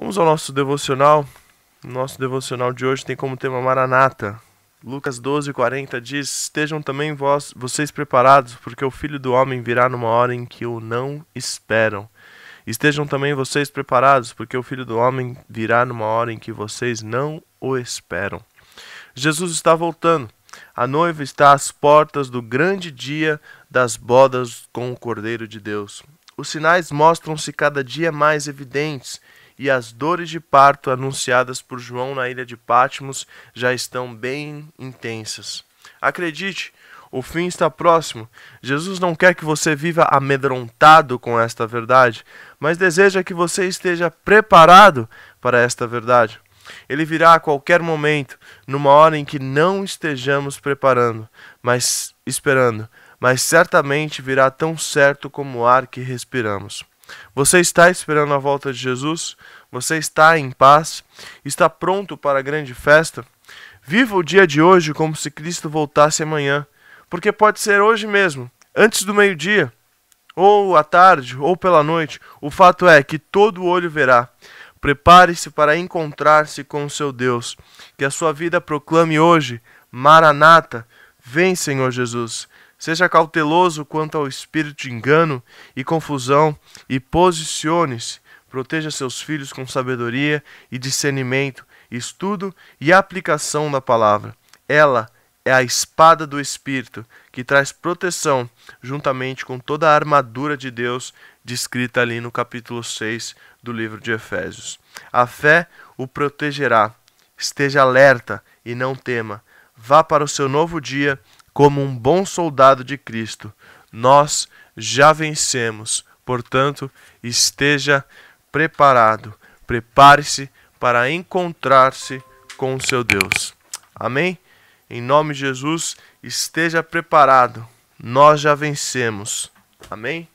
Vamos ao nosso devocional. Nosso devocional de hoje tem como tema Maranata. Lucas 12:40 diz: Estejam também vós, vocês preparados, porque o filho do homem virá numa hora em que o não esperam. Estejam também vocês preparados, porque o filho do homem virá numa hora em que vocês não o esperam. Jesus está voltando. A noiva está às portas do grande dia das bodas com o Cordeiro de Deus. Os sinais mostram-se cada dia mais evidentes e as dores de parto anunciadas por João na ilha de Patmos já estão bem intensas. Acredite, o fim está próximo. Jesus não quer que você viva amedrontado com esta verdade, mas deseja que você esteja preparado para esta verdade. Ele virá a qualquer momento, numa hora em que não estejamos preparando, mas esperando, mas certamente virá tão certo como o ar que respiramos. Você está esperando a volta de Jesus? Você está em paz? Está pronto para a grande festa? Viva o dia de hoje como se Cristo voltasse amanhã, porque pode ser hoje mesmo, antes do meio-dia, ou à tarde, ou pela noite. O fato é que todo olho verá. Prepare-se para encontrar-se com o seu Deus. Que a sua vida proclame hoje: Maranata, vem, Senhor Jesus. Seja cauteloso quanto ao espírito de engano e confusão e posicione-se. Proteja seus filhos com sabedoria e discernimento, estudo e aplicação da palavra. Ela é a espada do espírito que traz proteção, juntamente com toda a armadura de Deus descrita ali no capítulo 6 do livro de Efésios. A fé o protegerá. Esteja alerta e não tema. Vá para o seu novo dia como um bom soldado de Cristo, nós já vencemos. Portanto, esteja preparado. Prepare-se para encontrar-se com o seu Deus. Amém? Em nome de Jesus, esteja preparado. Nós já vencemos. Amém?